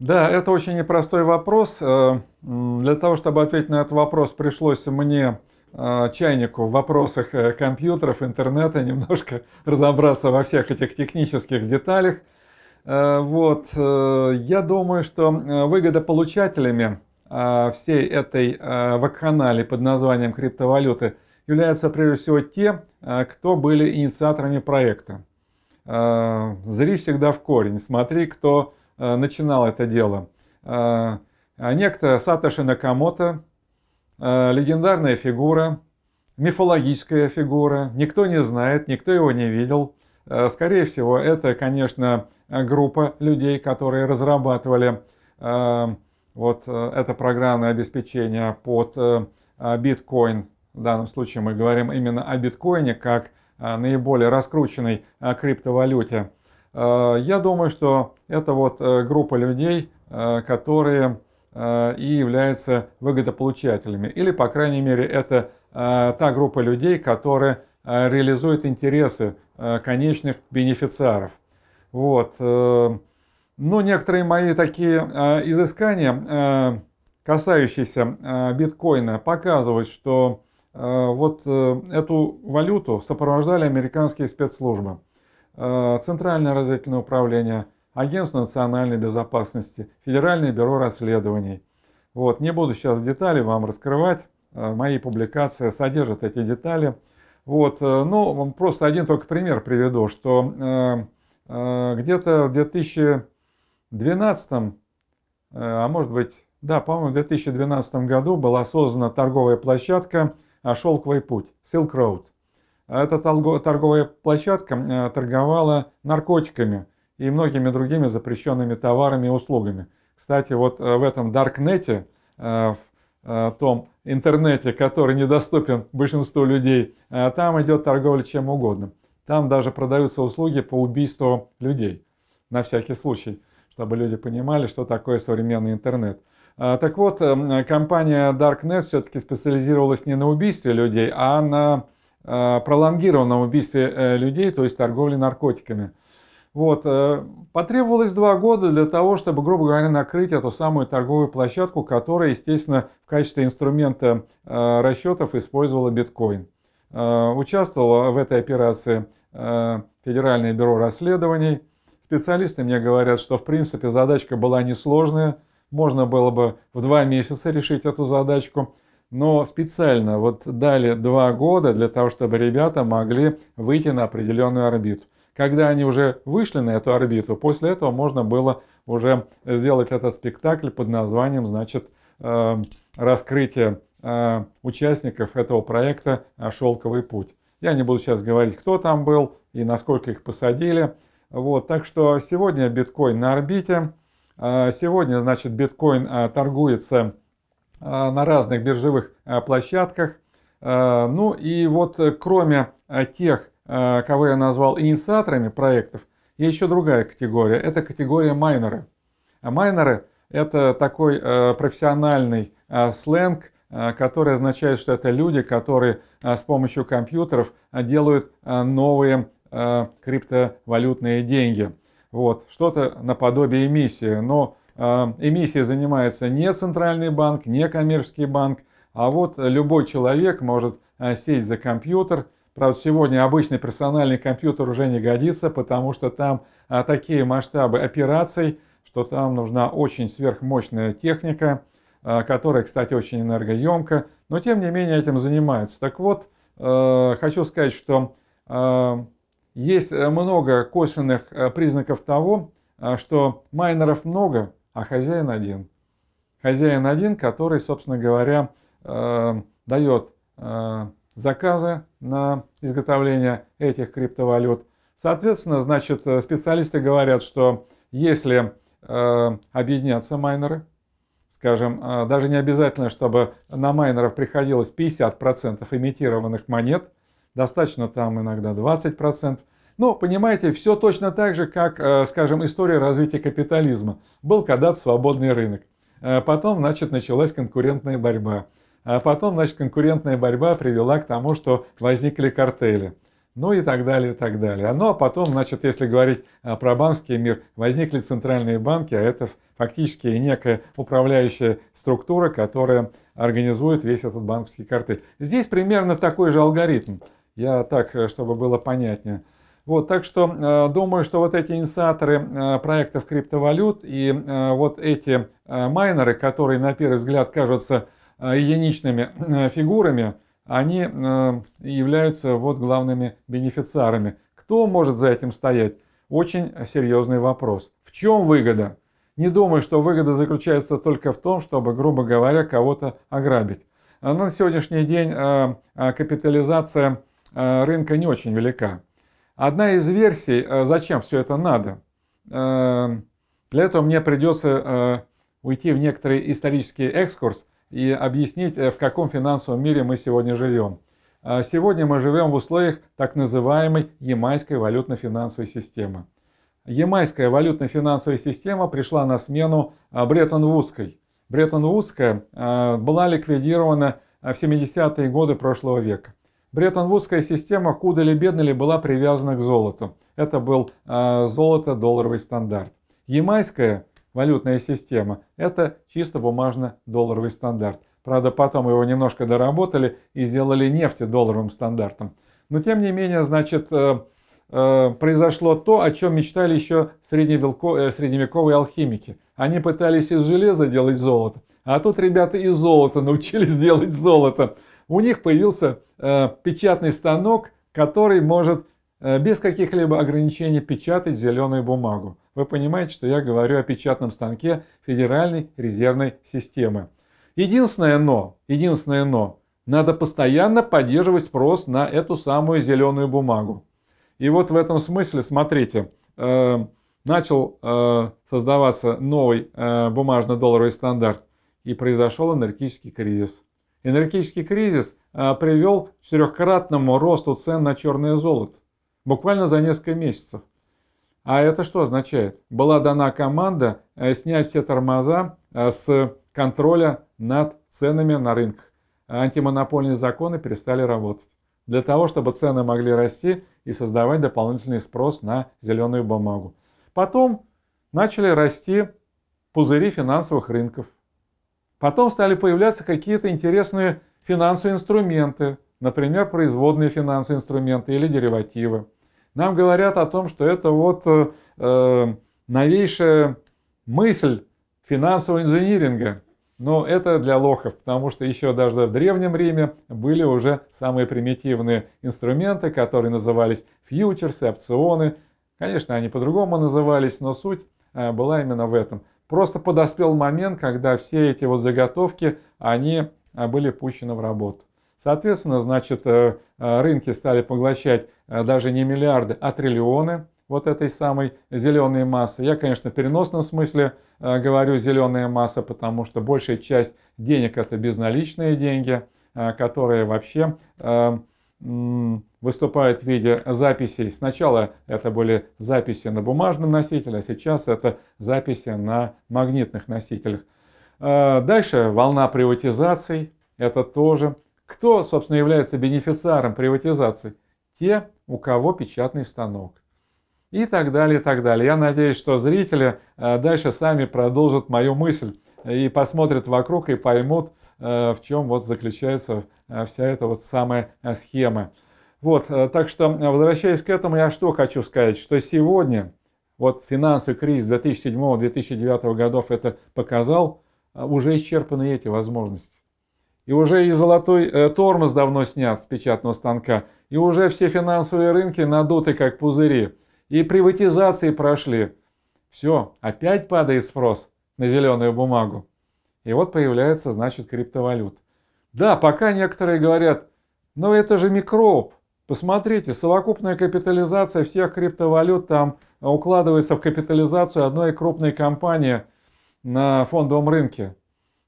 Да, это очень непростой вопрос. Э, для того, чтобы ответить на этот вопрос, пришлось мне э, чайнику в вопросах э, компьютеров, интернета, немножко разобраться во всех этих технических деталях. Вот. Я думаю, что выгодополучателями всей этой вакханалии под названием криптовалюты являются прежде всего те, кто были инициаторами проекта. Зри всегда в корень, смотри, кто Э, начинал это дело. Э, некто Сатоши Накамото, э, легендарная фигура, мифологическая фигура, никто не знает, никто его не видел. Скорее всего, это, конечно, группа людей, которые разрабатывали вот это программное обеспечение под биткоин. В данном случае мы говорим именно о биткоине как наиболее раскрученной криптовалюте. Э, я думаю, что это вот э, группа людей, э, которые и являются выгодополучателями. Или, по крайней мере, это та группа людей, которые реализует интересы конечных бенефициаров. Вот. Ну, некоторые мои такие изыскания, касающиеся биткоина, показывают, что вот эту валюту сопровождали американские спецслужбы. Э, Центральное разведывательное управление, Агентство национальной безопасности, Федеральное бюро расследований. Вот, не буду сейчас детали вам раскрывать, э, мои публикации содержат эти детали. Вот, э, ну, просто один только пример приведу, что где-то в 2012, а может быть, да, по-моему, в 2012 году была создана торговая площадка «Шелковый путь» Silk Road. Эта торговая площадка э, торговала наркотиками и многими другими запрещенными товарами и услугами. Кстати, вот э, в этом Даркнете, э, в том интернете, который недоступен большинству людей, там идет торговля чем угодно. Там даже продаются услуги по убийству людей, на всякий случай, чтобы люди понимали, что такое современный интернет. Так вот, эм, компания Darknet все-таки специализировалась не на убийстве людей, а на Э, пролонгированном убийстве э, людей, то есть торговли наркотиками. Вот. Э, потребовалось два года для того, чтобы, грубо говоря, накрыть эту самую торговую площадку, которая, естественно, в качестве инструмента расчетов использовала биткоин. Участвовала в этой операции Федеральное бюро расследований. Специалисты мне говорят, что, в принципе, задачка была несложная. Можно было бы в два месяца решить эту задачку – но специально вот дали два года для того, чтобы ребята могли выйти на определенную орбиту. Когда они уже вышли на эту орбиту, после этого можно было уже сделать этот спектакль под названием, значит, э, раскрытие э, участников этого проекта э, «Шелковый путь». Я не буду сейчас говорить, кто там был и насколько их посадили. Вот, так что сегодня биткоин на орбите. Сегодня, значит, биткоин торгуется а, на разных биржевых а, площадках. А, ну и вот э, кроме тех, кого я назвал инициаторами проектов, есть еще другая категория. Это категория майнеры. Майнеры – это такой э, профессиональный сленг, который означает, что это люди, которые с помощью компьютеров делают новые криптовалютные деньги. Вот, что-то наподобие эмиссии, но а, эмиссией занимается не центральный банк, не коммерческий банк, а вот любой человек может а, сесть за компьютер. Правда, сегодня обычный персональный компьютер уже не годится, потому что там а, такие масштабы операций, что там нужна очень сверхмощная техника, которая, кстати, очень энергоемка, но тем не менее этим занимаются. Так вот, э, хочу сказать, что э, есть э, много косвенных признаков того, что майнеров много, а хозяин один. Хозяин один, который, собственно говоря, э, дает э, заказы на изготовление этих криптовалют. Соответственно, значит, э, специалисты говорят, что если э, объединятся майнеры, скажем, э, даже не обязательно, чтобы на майнеров приходилось 50% имитированных монет, достаточно там иногда 20%, но, ну, понимаете, все точно так же, как, э, скажем, история развития капитализма. Был когда-то свободный рынок. Э, потом, значит, началась конкурентная борьба. А потом, значит, конкурентная борьба привела к тому, что возникли картели. Ну и так далее, и так далее. А, ну а потом, значит, если говорить э, про банковский мир, возникли центральные банки, а это фактически некая управляющая структура, которая организует весь этот банковский картель. Здесь примерно такой же алгоритм. Я так, чтобы было понятнее. Вот, так что э, думаю, что вот эти инициаторы э, проектов криптовалют и э, вот эти э, майнеры, которые на первый взгляд кажутся э, единичными э, фигурами, они э, являются вот главными бенефициарами. Кто может за этим стоять? Очень серьезный вопрос. В чем выгода? Не думаю, что выгода заключается только в том, чтобы, грубо говоря, кого-то ограбить. А на сегодняшний день э, э, капитализация э, рынка не очень велика. Одна из версий, э, зачем все это надо, э, для этого мне придется э, уйти в некоторый исторический экскурс и объяснить, в каком финансовом мире мы сегодня живем. Сегодня мы живем в условиях так называемой ямайской валютно-финансовой системы. Ямайская валютно-финансовая система пришла на смену Бреттон-Вудской. Бреттон-Вудская была ликвидирована в 70-е годы прошлого века. Бреттон-Вудская система худо ли бедно ли была привязана к золоту. Это был э, золото-долларовый стандарт. Ямайская валютная система – это чисто бумажно-долларовый стандарт. Правда, потом его немножко доработали и сделали нефти долларовым стандартом. Но тем не менее, значит, э, э, произошло то, о чем мечтали еще средневековые, э, средневековые алхимики. Они пытались из железа делать золото, а тут ребята из золота научились делать золото у них появился э, печатный станок, который может э, без каких-либо ограничений печатать зеленую бумагу. Вы понимаете, что я говорю о печатном станке Федеральной резервной системы. Единственное но, единственное но, надо постоянно поддерживать спрос на эту самую зеленую бумагу. И вот в этом смысле, смотрите, э, начал э, создаваться новый э, бумажно-долларовый стандарт, и произошел энергетический кризис. Энергетический кризис а, привел к четырехкратному росту цен на черное золото. Буквально за несколько месяцев. А это что означает? Была дана команда э, снять все тормоза э, с контроля над ценами на рынках. Антимонопольные законы перестали работать. Для того, чтобы цены могли расти и создавать дополнительный спрос на зеленую бумагу. Потом начали расти пузыри финансовых рынков. Потом стали появляться какие-то интересные финансовые инструменты, например, производные финансовые инструменты или деривативы. Нам говорят о том, что это вот э, э, новейшая мысль финансового инжиниринга. Но это для лохов, потому что еще даже в Древнем Риме были уже самые примитивные инструменты, которые назывались фьючерсы, опционы. Конечно, они по-другому назывались, но суть э, была именно в этом. Просто подоспел момент, когда все эти вот заготовки, они а, были пущены в работу. Соответственно, значит, э, э, рынки стали поглощать э, даже не миллиарды, а триллионы вот этой самой зеленой массы. Я, конечно, в переносном смысле говорю зеленая масса, потому что большая часть денег это безналичные деньги, которые вообще выступает в виде записей. Сначала это были записи на бумажном носителе, а сейчас это записи на магнитных носителях. А, дальше волна приватизаций, это тоже. Кто, собственно, является бенефициаром приватизации? Те, у кого печатный станок. И так далее, и так далее. Я надеюсь, что зрители а, дальше сами продолжат мою мысль и посмотрят вокруг и поймут, Э, в чем вот заключается э, вся эта вот самая э, схема. Вот, так что, возвращаясь к этому, я что хочу сказать, что сегодня, вот финансовый кризис 2007-2009 годов это показал, уже исчерпаны эти возможности. И уже и золотой тормоз давно снят с печатного станка, и уже все финансовые рынки надуты как пузыри, и приватизации прошли. Все, опять падает спрос на зеленую бумагу. И вот появляется, значит, криптовалют. Да, пока некоторые говорят, но «Ну, это же микроб. Посмотрите, совокупная капитализация всех криптовалют там укладывается в капитализацию одной крупной компании на фондовом рынке.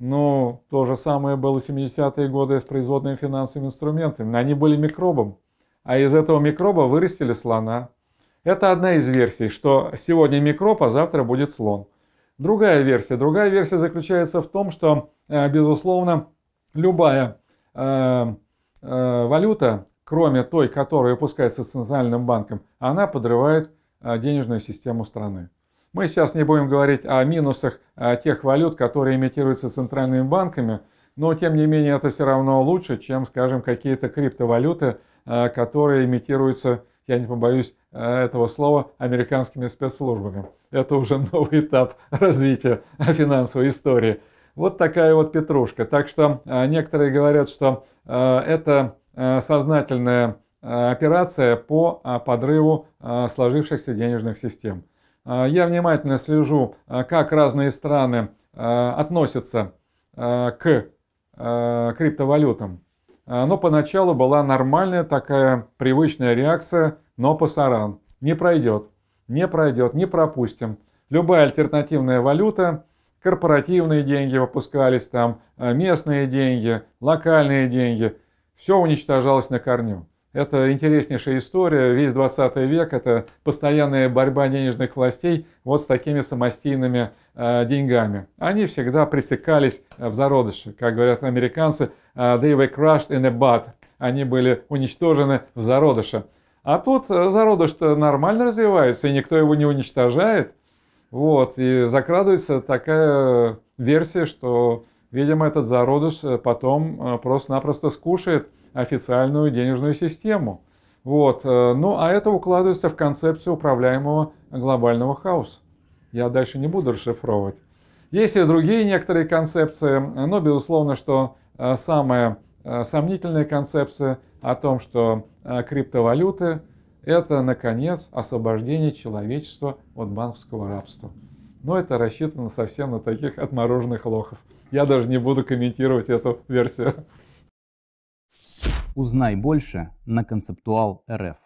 Ну, то же самое было в 70-е годы с производными финансовыми инструментами. Они были микробом, а из этого микроба вырастили слона. Это одна из версий, что сегодня микроб, а завтра будет слон – Другая версия. Другая версия заключается в том, что, э, безусловно, любая э, э, валюта, кроме той, которая выпускается Центральным банком, она подрывает э, денежную систему страны. Мы сейчас не будем говорить о минусах э, тех валют, которые имитируются центральными банками, но тем не менее это все равно лучше, чем, скажем, какие-то криптовалюты, которые имитируются я не побоюсь э, этого слова, американскими спецслужбами. Это уже новый этап развития финансовой истории. Вот такая вот петрушка. Так что э, некоторые говорят, что э, это сознательная операция по подрыву сложившихся денежных систем. Я внимательно слежу, как разные страны относятся к криптовалютам. А, но поначалу была нормальная такая привычная реакция, но пасаран. Не пройдет, не пройдет, не пропустим. Любая альтернативная валюта, корпоративные деньги выпускались там, а, местные деньги, локальные деньги, все уничтожалось на корню. Это интереснейшая история. Весь 20 век – это постоянная борьба денежных властей вот с такими самостийными э, деньгами. Они всегда пресекались э, в зародыше. Как говорят американцы, э, «they were crushed in a bud». Они были уничтожены в зародыше. А тут э, зародыш-то нормально развивается, и никто его не уничтожает. Вот, и закрадывается такая версия, что, видимо, этот зародыш потом просто-напросто скушает – официальную денежную систему. Вот. Э, ну, а это укладывается в концепцию управляемого глобального хаоса. Я дальше не буду расшифровывать. Есть и другие некоторые концепции, но, безусловно, что э, самая э, сомнительная концепция о том, что криптовалюты – это, наконец, освобождение человечества от банковского рабства. Но это рассчитано совсем на таких отмороженных лохов. Я даже не буду комментировать эту версию. Узнай больше на концептуал РФ.